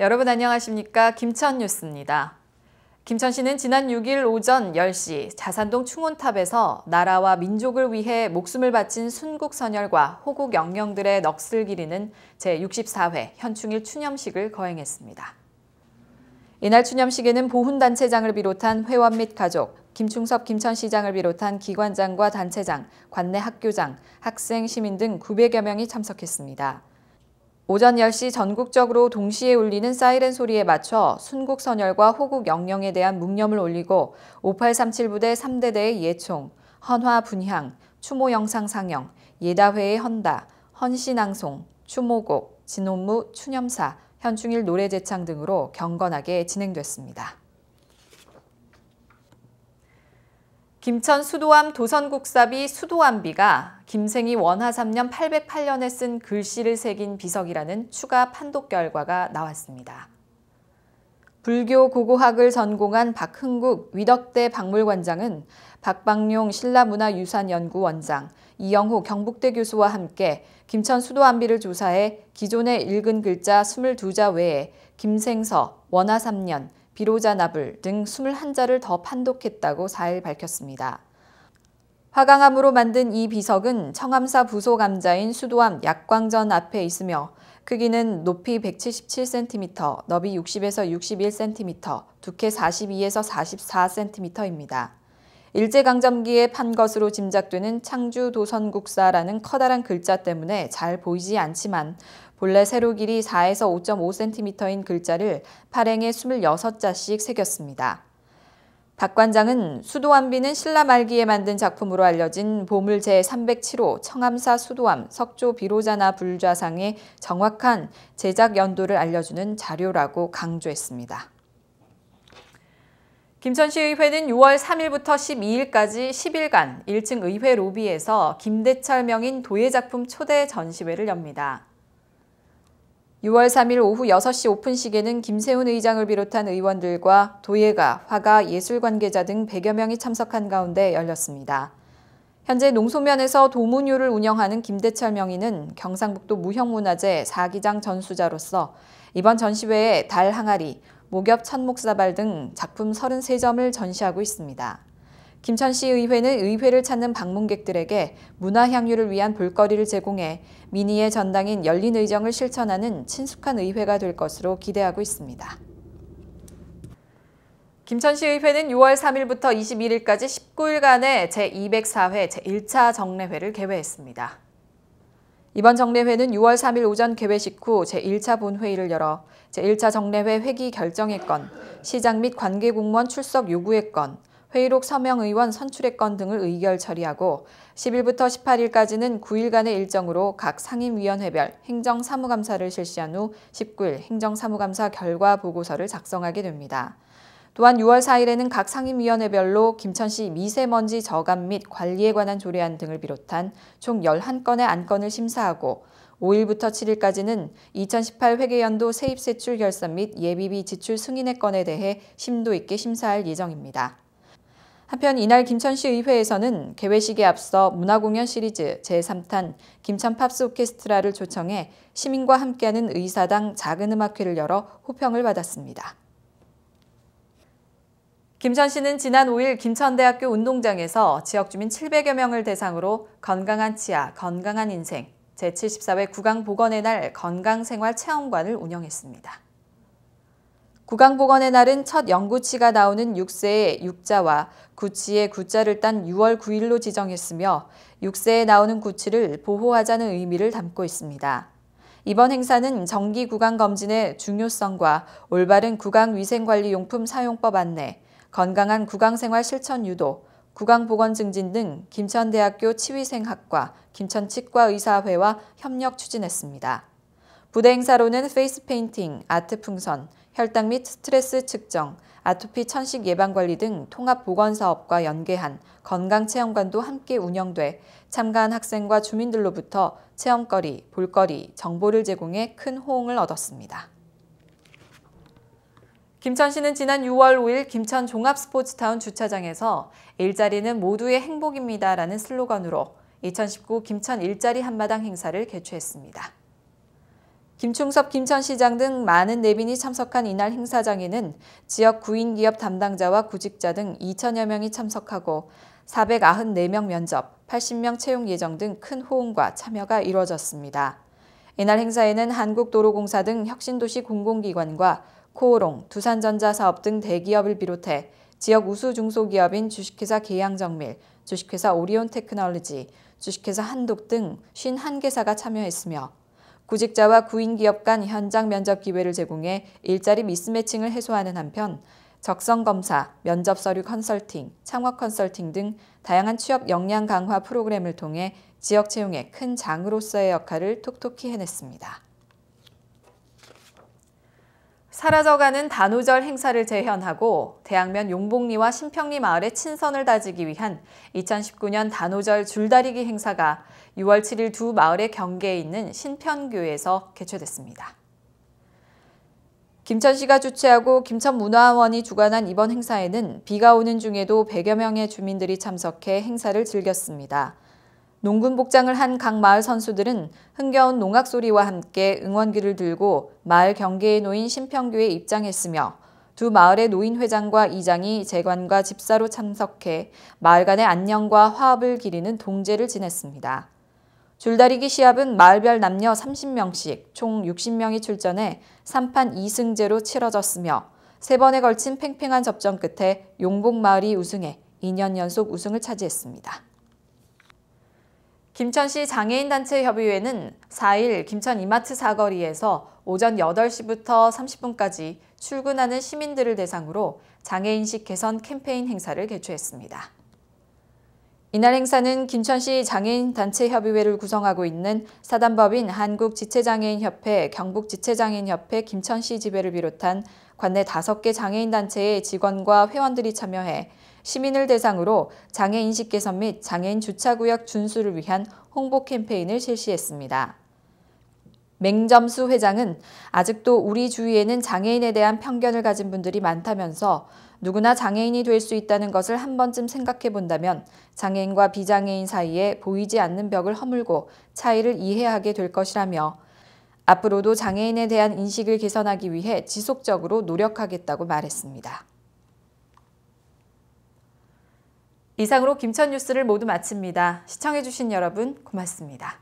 여러분 안녕하십니까 김천 뉴스입니다. 김천 씨는 지난 6일 오전 10시 자산동 충원탑에서 나라와 민족을 위해 목숨을 바친 순국 선열과 호국 영령들의 넋을 기리는 제64회 현충일 추념식을 거행했습니다. 이날 추념식에는 보훈단체장을 비롯한 회원 및 가족, 김충섭 김천시장을 비롯한 기관장과 단체장, 관내 학교장, 학생, 시민 등 900여 명이 참석했습니다. 오전 10시 전국적으로 동시에 울리는 사이렌 소리에 맞춰 순국 선열과 호국 영령에 대한 묵념을 올리고 5837 부대 3대대의 예총, 헌화 분향, 추모 영상 상영, 예다회의 헌다, 헌신낭송, 추모곡, 진혼무, 추념사, 현충일 노래 제창 등으로 경건하게 진행됐습니다. 김천 수도암 도선국사비 수도암비가 김생이 원하 3년 808년에 쓴 글씨를 새긴 비석이라는 추가 판독 결과가 나왔습니다. 불교 고고학을 전공한 박흥국 위덕대 박물관장은 박방용 신라문화유산연구원장, 이영호 경북대 교수와 함께 김천 수도안비를 조사해 기존의 읽은 글자 22자 외에 김생서, 원화삼년, 비로자나불 등 21자를 더 판독했다고 4일 밝혔습니다. 화강암으로 만든 이 비석은 청암사 부소 감자인 수도암 약광전 앞에 있으며 크기는 높이 177cm, 너비 60에서 61cm, 두께 42에서 44cm입니다. 일제강점기에 판 것으로 짐작되는 창주 도선국사라는 커다란 글자 때문에 잘 보이지 않지만 본래 세로 길이 4에서 5.5cm인 글자를 8행에 26자씩 새겼습니다. 박 관장은 수도암비는 신라 말기에 만든 작품으로 알려진 보물 제307호 청암사 수도암 석조 비로자나 불좌상의 정확한 제작 연도를 알려주는 자료라고 강조했습니다. 김천시의회는 6월 3일부터 12일까지 10일간 1층 의회 로비에서 김대철 명인 도예작품 초대 전시회를 엽니다. 6월 3일 오후 6시 오픈식에는 김세훈 의장을 비롯한 의원들과 도예가, 화가, 예술 관계자 등 100여 명이 참석한 가운데 열렸습니다. 현재 농소면에서 도문요를 운영하는 김대철 명인은 경상북도 무형문화재 4기장 전수자로서 이번 전시회에 달 항아리, 목엽 천목사발 등 작품 33점을 전시하고 있습니다. 김천시 의회는 의회를 찾는 방문객들에게 문화 향유를 위한 볼거리를 제공해 민의의 전당인 열린 의정을 실천하는 친숙한 의회가 될 것으로 기대하고 있습니다. 김천시 의회는 6월 3일부터 21일까지 19일간의 제204회 제1차 정례회를 개회했습니다. 이번 정례회는 6월 3일 오전 개회식 후 제1차 본회의를 열어 제1차 정례회 회기 결정의 건, 시장 및 관계 공무원 출석 요구의 건, 회의록 서명 의원 선출의 건 등을 의결 처리하고 10일부터 18일까지는 9일간의 일정으로 각 상임위원회별 행정사무감사를 실시한 후 19일 행정사무감사 결과 보고서를 작성하게 됩니다. 또한 6월 4일에는 각 상임위원회별로 김천시 미세먼지 저감 및 관리에 관한 조례안 등을 비롯한 총 11건의 안건을 심사하고 5일부터 7일까지는 2018 회계연도 세입세출 결산 및 예비비 지출 승인의 건에 대해 심도 있게 심사할 예정입니다. 한편 이날 김천시 의회에서는 개회식에 앞서 문화공연 시리즈 제3탄 김천 팝스 오케스트라를 초청해 시민과 함께하는 의사당 작은 음악회를 열어 호평을 받았습니다. 김천시는 지난 5일 김천대학교 운동장에서 지역주민 700여 명을 대상으로 건강한 치아, 건강한 인생, 제74회 구강보건의 날 건강생활 체험관을 운영했습니다. 구강보건의 날은 첫 영구치가 나오는 6세의 6자와 구치의 구자를 딴 6월 9일로 지정했으며 6세에 나오는 구치를 보호하자는 의미를 담고 있습니다. 이번 행사는 정기 구강 검진의 중요성과 올바른 구강 위생관리용품 사용법 안내, 건강한 구강생활 실천 유도, 구강보건 증진 등 김천대학교 치위생학과 김천치과의사회와 협력 추진했습니다. 부대 행사로는 페이스 페인팅, 아트 풍선, 혈당 및 스트레스 측정, 아토피 천식 예방 관리 등 통합 보건 사업과 연계한 건강 체험관도 함께 운영돼 참가한 학생과 주민들로부터 체험거리, 볼거리, 정보를 제공해 큰 호응을 얻었습니다. 김천시는 지난 6월 5일 김천 종합스포츠타운 주차장에서 일자리는 모두의 행복입니다라는 슬로건으로 2019 김천 일자리 한마당 행사를 개최했습니다. 김충섭 김천시장 등 많은 내빈이 참석한 이날 행사장에는 지역 구인기업 담당자와 구직자 등 2천여 명이 참석하고 494명 면접, 80명 채용 예정 등 큰 호응과 참여가 이뤄졌습니다. 이날 행사에는 한국도로공사 등 혁신도시 공공기관과 코오롱, 두산전자사업 등 대기업을 비롯해 지역 우수 중소기업인 주식회사 계양정밀, 주식회사 오리온 테크놀로지, 주식회사 한독 등 51개사가 참여했으며 구직자와 구인기업 간 현장 면접 기회를 제공해 일자리 미스매칭을 해소하는 한편 적성검사, 면접서류 컨설팅, 창업 컨설팅 등 다양한 취업 역량 강화 프로그램을 통해 지역 채용의 큰 장으로서의 역할을 톡톡히 해냈습니다. 사라져가는 단오절 행사를 재현하고 대학면 용복리와 신평리 마을의 친선을 다지기 위한 2019년 단오절 줄다리기 행사가 6월 7일 두 마을의 경계에 있는 신편교에서 개최됐습니다. 김천시가 주최하고 김천문화원이 주관한 이번 행사에는 비가 오는 중에도 100여 명의 주민들이 참석해 행사를 즐겼습니다. 농군 복장을 한 각 마을 선수들은 흥겨운 농악 소리와 함께 응원기를 들고 마을 경계에 놓인 심평교에 입장했으며 두 마을의 노인회장과 이장이 재관과 집사로 참석해 마을 간의 안녕과 화합을 기리는 동제를 지냈습니다. 줄다리기 시합은 마을별 남녀 30명씩 총 60명이 출전해 3판 2승제로 치러졌으며 세 번에 걸친 팽팽한 접전 끝에 용복마을이 우승해 2년 연속 우승을 차지했습니다. 김천시 장애인단체협의회는 4일 김천 이마트 사거리에서 오전 8시부터 30분까지 출근하는 시민들을 대상으로 장애인식 개선 캠페인 행사를 개최했습니다. 이날 행사는 김천시 장애인단체협의회를 구성하고 있는 사단법인 한국지체장애인협회, 경북지체장애인협회 김천시 지배를 비롯한 관내 5개 장애인단체의 직원과 회원들이 참여해 시민을 대상으로 장애인 식 개선 및 장애인 주차구역 준수를 위한 홍보 캠페인을 실시했습니다. 맹점수 회장은 아직도 우리 주위에는 장애인에 대한 편견을 가진 분들이 많다면서 누구나 장애인이 될 수 있다는 것을 한 번쯤 생각해 본다면 장애인과 비장애인 사이에 보이지 않는 벽을 허물고 차이를 이해하게 될 것이라며 앞으로도 장애인에 대한 인식을 개선하기 위해 지속적으로 노력하겠다고 말했습니다. 이상으로 김천 뉴스를 모두 마칩니다. 시청해주신 여러분 고맙습니다.